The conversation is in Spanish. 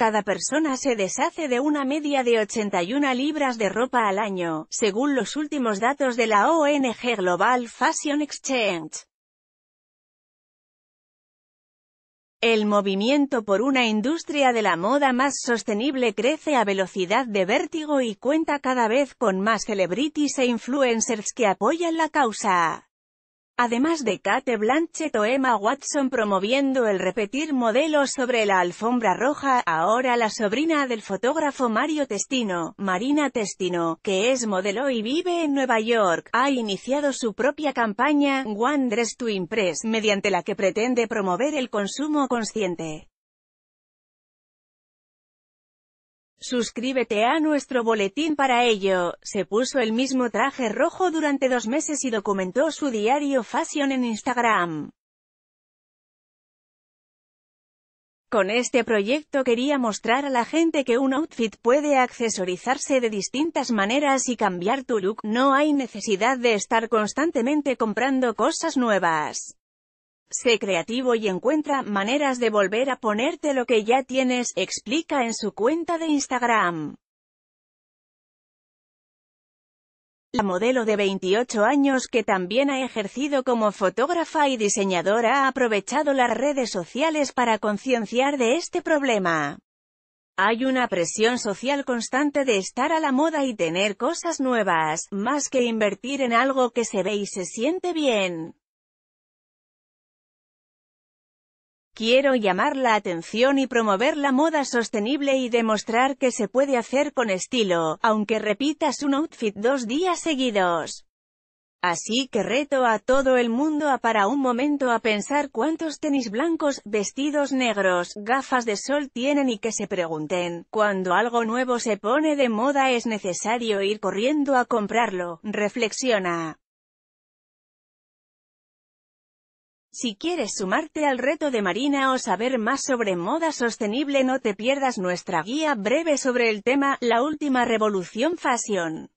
Cada persona se deshace de una media de 81 libras de ropa al año, según los últimos datos de la ONG Global Fashion Exchange. El movimiento por una industria de la moda más sostenible crece a velocidad de vértigo y cuenta cada vez con más celebrities e influencers que apoyan la causa. Además de Kate Blanchett o Emma Watson promoviendo el repetir modelo sobre la alfombra roja, ahora la sobrina del fotógrafo Mario Testino, Marina Testino, que es modelo y vive en Nueva York, ha iniciado su propia campaña, One Dress to Impress, mediante la que pretende promover el consumo consciente. Suscríbete a nuestro boletín para ello. Se puso el mismo traje rojo durante dos meses y documentó su diario fashion en Instagram. Con este proyecto quería mostrar a la gente que un outfit puede accesorizarse de distintas maneras y cambiar tu look, no hay necesidad de estar constantemente comprando cosas nuevas. Sé creativo y encuentra maneras de volver a ponerte lo que ya tienes, explica en su cuenta de Instagram. La modelo de 28 años que también ha ejercido como fotógrafa y diseñadora ha aprovechado las redes sociales para concienciar de este problema. Hay una presión social constante de estar a la moda y tener cosas nuevas, más que invertir en algo que se ve y se siente bien. Quiero llamar la atención y promover la moda sostenible y demostrar que se puede hacer con estilo, aunque repitas un outfit dos días seguidos. Así que reto a todo el mundo a para un momento a pensar cuántos tenis blancos, vestidos negros, gafas de sol tienen y que se pregunten, cuando algo nuevo se pone de moda es necesario ir corriendo a comprarlo, reflexiona. Si quieres sumarte al reto de Marina o saber más sobre moda sostenible no te pierdas nuestra guía breve sobre el tema, la última revolución fashion.